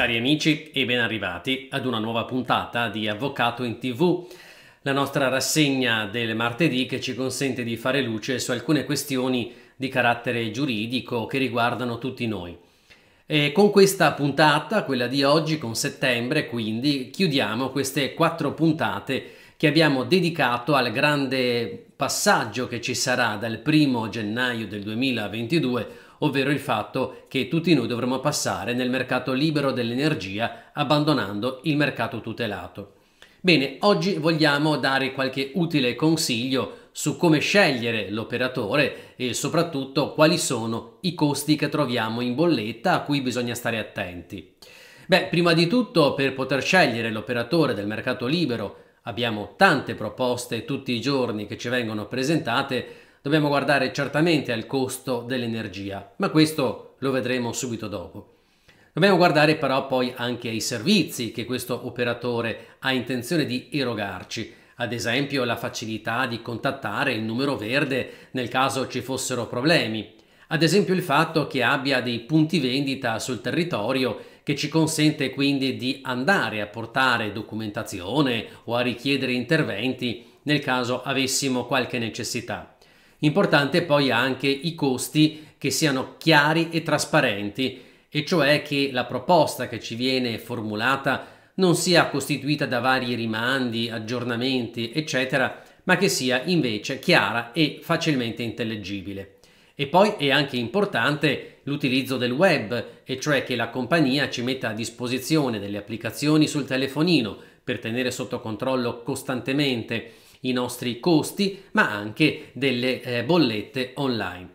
Cari amici e ben arrivati ad una nuova puntata di Avvocato in TV, la nostra rassegna del martedì che ci consente di fare luce su alcune questioni di carattere giuridico che riguardano tutti noi. E con questa puntata, quella di oggi, con settembre, quindi chiudiamo queste quattro puntate che abbiamo dedicato al grande passaggio che ci sarà dal 1 gennaio del 2022 ovvero il fatto che tutti noi dovremmo passare nel mercato libero dell'energia abbandonando il mercato tutelato. Bene, oggi vogliamo dare qualche utile consiglio su come scegliere l'operatore e soprattutto quali sono i costi che troviamo in bolletta a cui bisogna stare attenti. Beh, prima di tutto per poter scegliere l'operatore del mercato libero abbiamo tante proposte tutti i giorni che ci vengono presentate, dobbiamo guardare certamente al costo dell'energia, ma questo lo vedremo subito dopo. Dobbiamo guardare però poi anche ai servizi che questo operatore ha intenzione di erogarci, ad esempio la facilità di contattare il numero verde nel caso ci fossero problemi, ad esempio il fatto che abbia dei punti vendita sul territorio che ci consente quindi di andare a portare documentazione o a richiedere interventi nel caso avessimo qualche necessità. Importante poi anche i costi che siano chiari e trasparenti, e cioè che la proposta che ci viene formulata non sia costituita da vari rimandi, aggiornamenti, eccetera, ma che sia invece chiara e facilmente intellegibile. E poi è anche importante l'utilizzo del web, e cioè che la compagnia ci metta a disposizione delle applicazioni sul telefonino per tenere sotto controllo costantemente i nostri costi, ma anche delle eh, bollette online.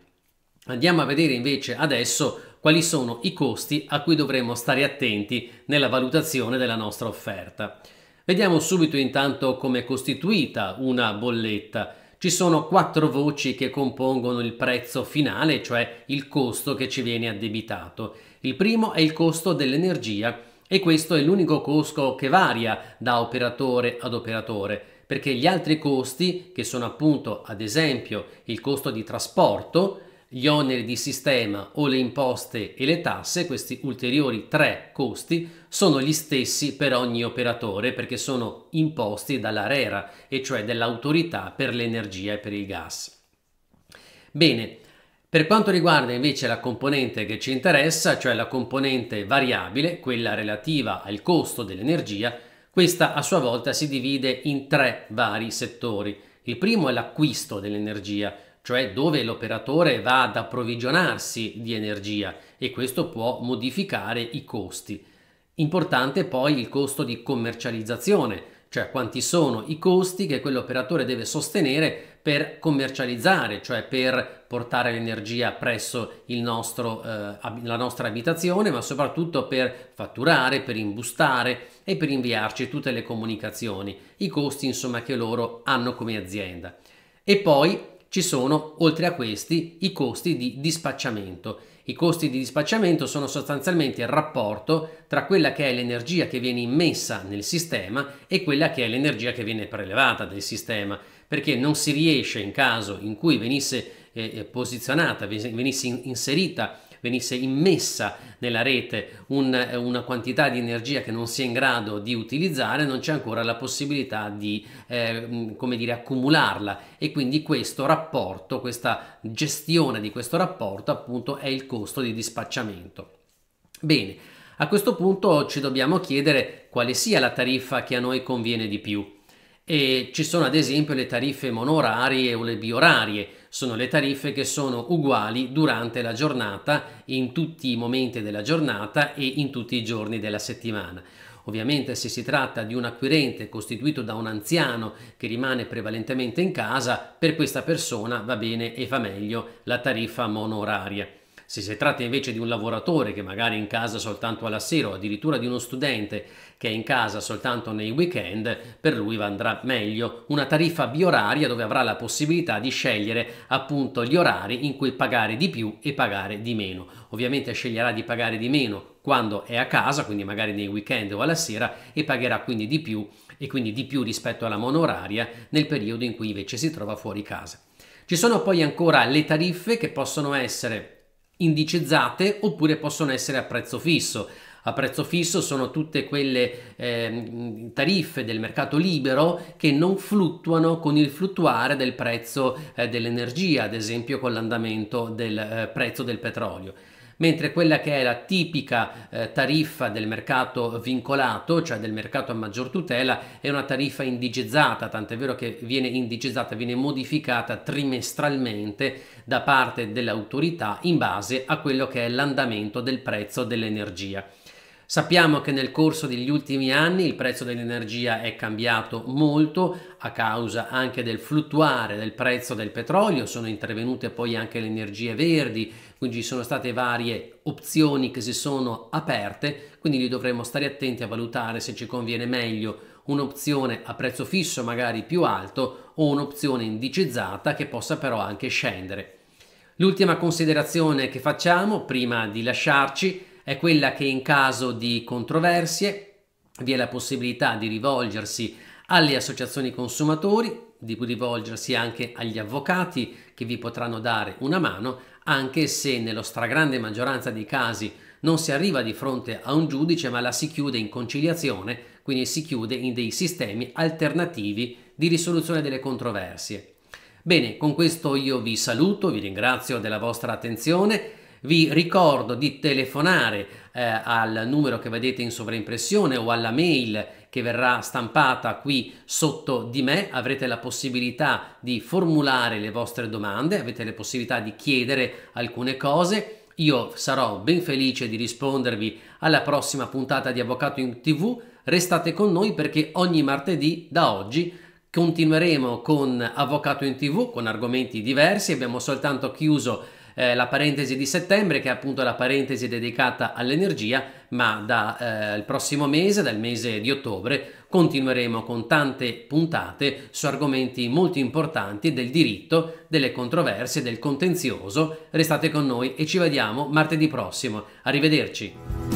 Andiamo a vedere invece adesso quali sono i costi a cui dovremmo stare attenti nella valutazione della nostra offerta. Vediamo subito intanto come è costituita una bolletta. Ci sono quattro voci che compongono il prezzo finale, cioè il costo che ci viene addebitato. Il primo è il costo dell'energia e questo è l'unico costo che varia da operatore ad operatore perché gli altri costi, che sono appunto ad esempio il costo di trasporto, gli oneri di sistema o le imposte e le tasse, questi ulteriori tre costi, sono gli stessi per ogni operatore perché sono imposti dall'ARERA, e cioè dall'autorità per l'energia e per il gas. Bene, per quanto riguarda invece la componente che ci interessa, cioè la componente variabile, quella relativa al costo dell'energia, questa a sua volta si divide in tre vari settori. Il primo è l'acquisto dell'energia, cioè dove l'operatore va ad approvvigionarsi di energia e questo può modificare i costi. Importante poi il costo di commercializzazione, cioè quanti sono i costi che quell'operatore deve sostenere per commercializzare, cioè per portare l'energia presso nostro, eh, la nostra abitazione, ma soprattutto per fatturare, per imbustare e per inviarci tutte le comunicazioni, i costi insomma che loro hanno come azienda. E poi ci sono, oltre a questi, i costi di dispacciamento. I costi di dispacciamento sono sostanzialmente il rapporto tra quella che è l'energia che viene immessa nel sistema e quella che è l'energia che viene prelevata dal sistema perché non si riesce in caso in cui venisse eh, eh posizionata, venisse inserita venisse immessa nella rete un, eh, una quantità di energia che non si è in grado di utilizzare, non c'è ancora la possibilità di eh, mm, come dire, accumularla e quindi questo rapporto, questa gestione di questo rapporto appunto è il costo di dispacciamento. Bene, a questo punto ci dobbiamo chiedere quale sia la tariffa che a noi conviene di più e ci sono ad esempio le tariffe monorarie o le biorarie, sono le tariffe che sono uguali durante la giornata, in tutti i momenti della giornata e in tutti i giorni della settimana. Ovviamente se si tratta di un acquirente costituito da un anziano che rimane prevalentemente in casa, per questa persona va bene e fa meglio la tariffa monoraria. Se si tratta invece di un lavoratore che magari è in casa soltanto alla sera o addirittura di uno studente che è in casa soltanto nei weekend, per lui andrà meglio una tariffa bioraria dove avrà la possibilità di scegliere appunto gli orari in cui pagare di più e pagare di meno. Ovviamente sceglierà di pagare di meno quando è a casa, quindi magari nei weekend o alla sera, e pagherà quindi di più e quindi di più rispetto alla monoraria nel periodo in cui invece si trova fuori casa. Ci sono poi ancora le tariffe che possono essere indicizzate oppure possono essere a prezzo fisso. A prezzo fisso sono tutte quelle eh, tariffe del mercato libero che non fluttuano con il fluttuare del prezzo eh, dell'energia, ad esempio con l'andamento del eh, prezzo del petrolio mentre quella che è la tipica eh, tariffa del mercato vincolato, cioè del mercato a maggior tutela, è una tariffa indigizzata, tant'è vero che viene indicizzata, viene modificata trimestralmente da parte dell'autorità in base a quello che è l'andamento del prezzo dell'energia. Sappiamo che nel corso degli ultimi anni il prezzo dell'energia è cambiato molto a causa anche del fluttuare del prezzo del petrolio, sono intervenute poi anche le energie verdi, quindi ci sono state varie opzioni che si sono aperte, quindi lì dovremo stare attenti a valutare se ci conviene meglio un'opzione a prezzo fisso magari più alto o un'opzione indicizzata che possa però anche scendere. L'ultima considerazione che facciamo prima di lasciarci è quella che in caso di controversie vi è la possibilità di rivolgersi alle associazioni consumatori, di rivolgersi anche agli avvocati che vi potranno dare una mano, anche se nella stragrande maggioranza dei casi non si arriva di fronte a un giudice, ma la si chiude in conciliazione, quindi si chiude in dei sistemi alternativi di risoluzione delle controversie. Bene, con questo io vi saluto, vi ringrazio della vostra attenzione vi ricordo di telefonare eh, al numero che vedete in sovraimpressione o alla mail che verrà stampata qui sotto di me. Avrete la possibilità di formulare le vostre domande, avete la possibilità di chiedere alcune cose. Io sarò ben felice di rispondervi alla prossima puntata di Avvocato in TV. Restate con noi perché ogni martedì da oggi continueremo con Avvocato in TV con argomenti diversi. Abbiamo soltanto chiuso eh, la parentesi di settembre che è appunto la parentesi dedicata all'energia, ma dal eh, prossimo mese, dal mese di ottobre, continueremo con tante puntate su argomenti molto importanti del diritto, delle controversie, del contenzioso. Restate con noi e ci vediamo martedì prossimo. Arrivederci.